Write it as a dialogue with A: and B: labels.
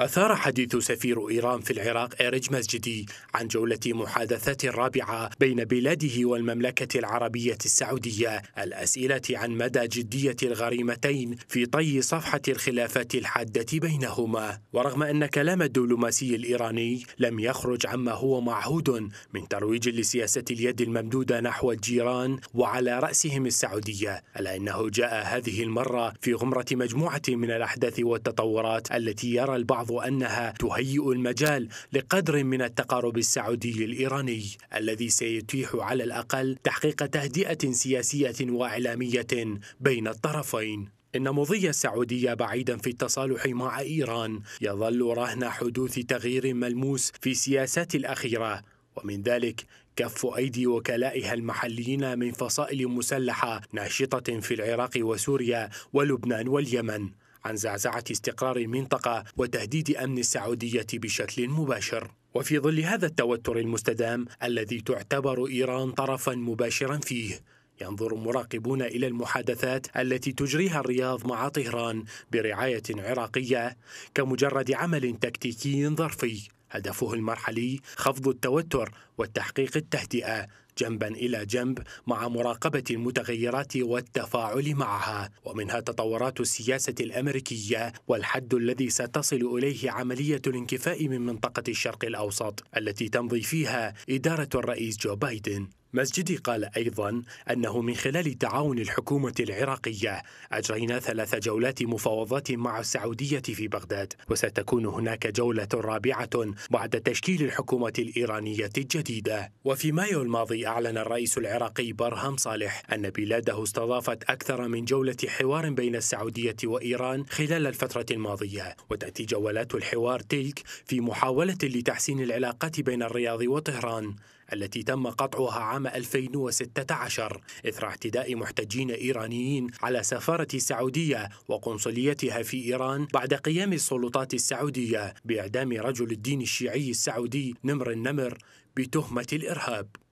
A: أثار حديث سفير إيران في العراق إيرج مسجدي عن جولة محادثة الرابعة بين بلاده والمملكة العربية السعودية الأسئلة عن مدى جدية الغريمتين في طي صفحة الخلافات الحادة بينهما ورغم أن كلام الدبلوماسي الإيراني لم يخرج عما هو معهود من ترويج لسياسة اليد الممدودة نحو الجيران وعلى رأسهم السعودية ألا إنه جاء هذه المرة في غمرة مجموعة من الأحداث والتطورات التي يرى البعض البعض أنها تهيئ المجال لقدر من التقارب السعودي الإيراني الذي سيتيح على الأقل تحقيق تهدئة سياسية وإعلامية بين الطرفين إن مضي السعودية بعيدا في التصالح مع إيران يظل رهن حدوث تغيير ملموس في سياسات الأخيرة ومن ذلك كف أيدي وكلائها المحليين من فصائل مسلحة ناشطة في العراق وسوريا ولبنان واليمن عن زعزعة استقرار المنطقة وتهديد أمن السعودية بشكل مباشر وفي ظل هذا التوتر المستدام الذي تعتبر إيران طرفا مباشرا فيه ينظر مراقبون إلى المحادثات التي تجريها الرياض مع طهران برعاية عراقية كمجرد عمل تكتيكي ظرفي هدفه المرحلي خفض التوتر والتحقيق التهدئة جنبا إلى جنب مع مراقبة المتغيرات والتفاعل معها ومنها تطورات السياسة الأمريكية والحد الذي ستصل إليه عملية الانكفاء من منطقة الشرق الأوسط التي تمضي فيها إدارة الرئيس جو بايدن مسجدي قال أيضا أنه من خلال تعاون الحكومة العراقية أجرينا ثلاث جولات مفاوضات مع السعودية في بغداد وستكون هناك جولة رابعة بعد تشكيل الحكومة الإيرانية الجديدة وفي مايو الماضي أعلن الرئيس العراقي برهم صالح أن بلاده استضافت أكثر من جولة حوار بين السعودية وإيران خلال الفترة الماضية وتأتي جولات الحوار تلك في محاولة لتحسين العلاقات بين الرياض وطهران التي تم قطعها عام عام 2016 إثر اعتداء محتجين إيرانيين على سفارة السعودية وقنصليتها في إيران بعد قيام السلطات السعودية بإعدام رجل الدين الشيعي السعودي نمر النمر بتهمة الإرهاب